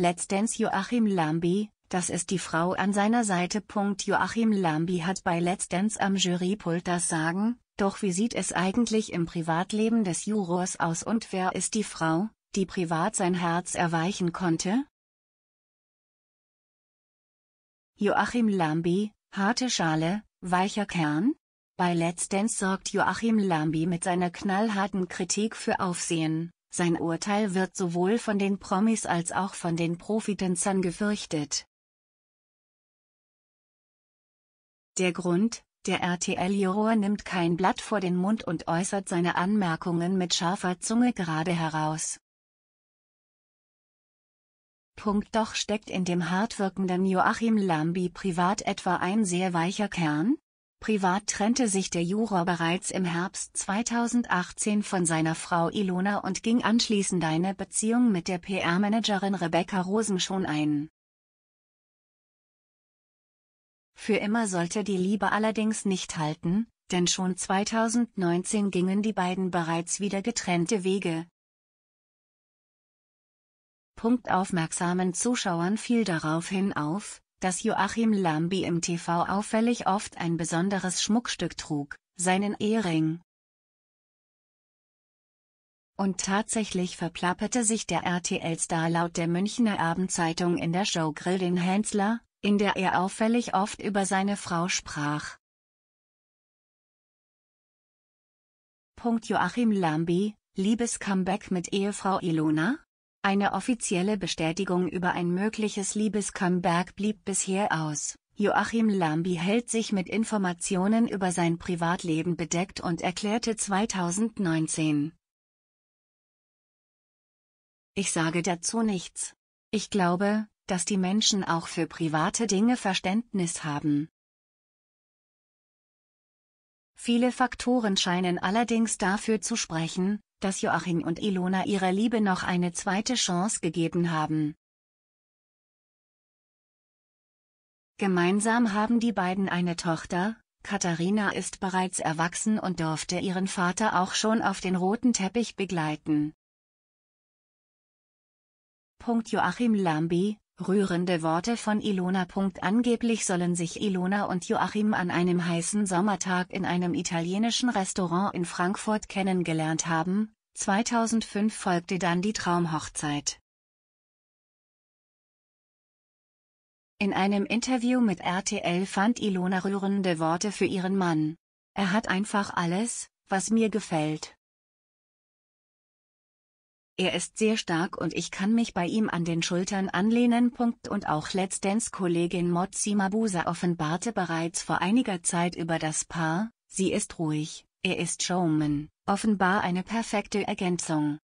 Letztens Joachim Lambi, das ist die Frau an seiner Seite. Joachim Lambi hat bei Letztens am Jurypult das Sagen, doch wie sieht es eigentlich im Privatleben des Jurors aus und wer ist die Frau, die privat sein Herz erweichen konnte? Joachim Lambi, harte Schale, weicher Kern? Bei Let's Dance sorgt Joachim Lambi mit seiner knallharten Kritik für Aufsehen. Sein Urteil wird sowohl von den Promis als auch von den Profitänzern gefürchtet. Der Grund, der RTL-Juror nimmt kein Blatt vor den Mund und äußert seine Anmerkungen mit scharfer Zunge gerade heraus. Punkt doch steckt in dem hartwirkenden Joachim Lambi privat etwa ein sehr weicher Kern? Privat trennte sich der Juror bereits im Herbst 2018 von seiner Frau Ilona und ging anschließend eine Beziehung mit der PR-Managerin Rebecca Rosenschon ein. Für immer sollte die Liebe allerdings nicht halten, denn schon 2019 gingen die beiden bereits wieder getrennte Wege. Punkt aufmerksamen Zuschauern fiel daraufhin auf, dass Joachim Lambi im TV auffällig oft ein besonderes Schmuckstück trug, seinen Ehering. Und tatsächlich verplapperte sich der RTL-Star laut der Münchner Abendzeitung in der Show Grill den Hänsler, in der er auffällig oft über seine Frau sprach. Punkt Joachim Lambi, liebes Comeback mit Ehefrau Ilona? Eine offizielle Bestätigung über ein mögliches Liebescomeback blieb bisher aus. Joachim Lambi hält sich mit Informationen über sein Privatleben bedeckt und erklärte 2019. Ich sage dazu nichts. Ich glaube, dass die Menschen auch für private Dinge Verständnis haben. Viele Faktoren scheinen allerdings dafür zu sprechen, dass Joachim und Ilona ihrer Liebe noch eine zweite Chance gegeben haben. Gemeinsam haben die beiden eine Tochter, Katharina ist bereits erwachsen und durfte ihren Vater auch schon auf den roten Teppich begleiten. Joachim Lambi, Rührende Worte von Ilona. Angeblich sollen sich Ilona und Joachim an einem heißen Sommertag in einem italienischen Restaurant in Frankfurt kennengelernt haben, 2005 folgte dann die Traumhochzeit. In einem Interview mit RTL fand Ilona rührende Worte für ihren Mann. Er hat einfach alles, was mir gefällt. Er ist sehr stark und ich kann mich bei ihm an den Schultern anlehnen. Und auch Let's Dance-Kollegin Motsi Mabusa offenbarte bereits vor einiger Zeit über das Paar, sie ist ruhig, er ist Showman, offenbar eine perfekte Ergänzung.